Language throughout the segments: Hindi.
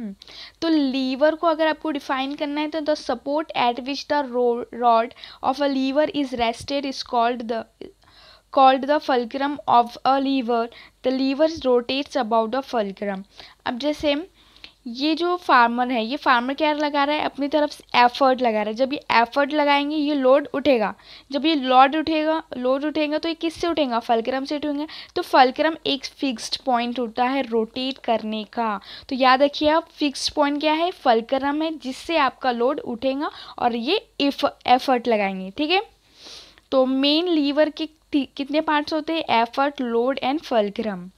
हम्म। तो लीवर को अगर आपको डिफाइन करना है तो the support at which the rod of a lever is rested is called the called the fulcrum of a lever the lever rotates about the fulcrum अब जैसे ये जो फार्मर है ये फार्मर क्या लगा रहा है अपनी तरफ से एफर्ट लगा रहा है जब ये एफर्ट लगाएंगे ये लोड उठेगा जब ये लॉड उठेगा लोड उठेगा तो ये किससे उठेगा फलक्रम से उठेंगे तो फलक्रम एक फिक्स्ड पॉइंट होता है रोटेट करने का तो याद रखिए आप फिक्स्ड पॉइंट क्या है फलक्रम है जिससे आपका लोड उठेगा और ये इफ एफर्ट लगाएंगे ठीक है तो मेन लीवर के कितने पार्ट्स होते हैं effort load and fulcrum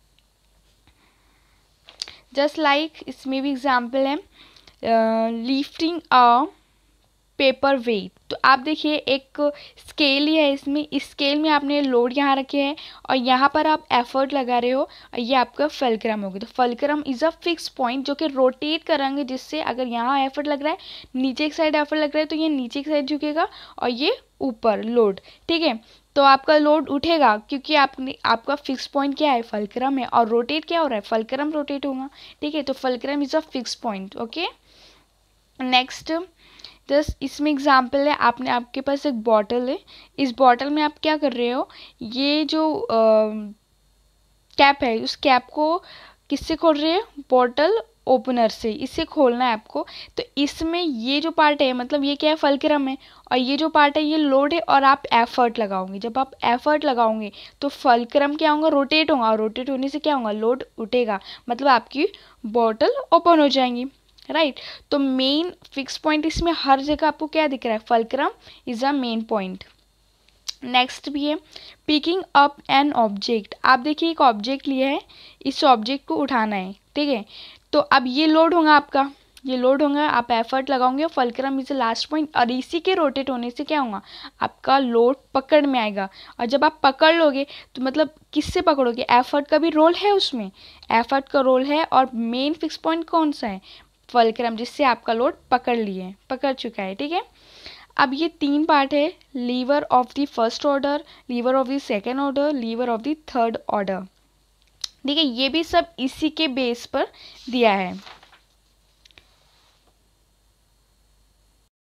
just like इसमें भी एग्जाम्पल है लिफ्टिंग अ पेपर वेट तो आप देखिए एक स्केल ही है इसमें इस स्केल में आपने लोड यहाँ रखे हैं और यहाँ पर आप एफर्ट लगा रहे हो और ये आपका फलक्रम होगा तो fulcrum is a fix point जो कि रोटेट करेंगे जिससे अगर यहाँ एफर्ट लग रहा है नीचे एक साइड एफर्ट लग रहा है तो ये नीचे एक साइड झुकेगा और ये ऊपर लोड ठीक है तो आपका लोड उठेगा क्योंकि आपने आपका फिक्स पॉइंट क्या है फलक्रम है और रोटेट क्या हो रहा है फलक्रम रोटेट होगा ठीक है तो fulcrum is a fix point okay next दस इसमें एग्जाम्पल है आपने आपके पास एक बॉटल है इस बॉटल में आप क्या कर रहे हो ये जो आ, कैप है उस कैप को किससे खोल रहे हो बॉटल ओपनर से इसे खोलना है आपको तो इसमें ये जो पार्ट है मतलब ये क्या है फलक्रम है और ये जो पार्ट है ये लोड है और आप एफर्ट लगाओगे जब आप एफर्ट लगाओगे तो फलक्रम क्या होगा रोटेट होगा और रोटेट होने से क्या होगा लोड उठेगा मतलब आपकी बॉटल ओपन हो जाएंगी राइट तो मेन फिक्स पॉइंट इसमें हर जगह आपको क्या दिख रहा है fulcrum is a main point next भी है पिकिंग अप एन ऑब्जेक्ट आप देखिए एक ऑब्जेक्ट लिया है इस ऑब्जेक्ट को उठाना है ठीक है तो अब ये लोड होगा आपका ये लोड होगा आप एफर्ट लगाओगे फलक्रम इज लास्ट पॉइंट और इसी के रोटेट होने से क्या होगा आपका लोड पकड़ में आएगा और जब आप पकड़ लोगे तो मतलब किससे पकड़ोगे एफर्ट का भी रोल है उसमें एफर्ट का रोल है और मेन फिक्स पॉइंट कौन सा है फलक्रम जिससे आपका लोड पकड़ लिए पकड़ चुका है ठीक है अब ये तीन पार्ट है lever of the first order lever of the second order lever of the third order देखिए ये भी सब इसी के बेस पर दिया है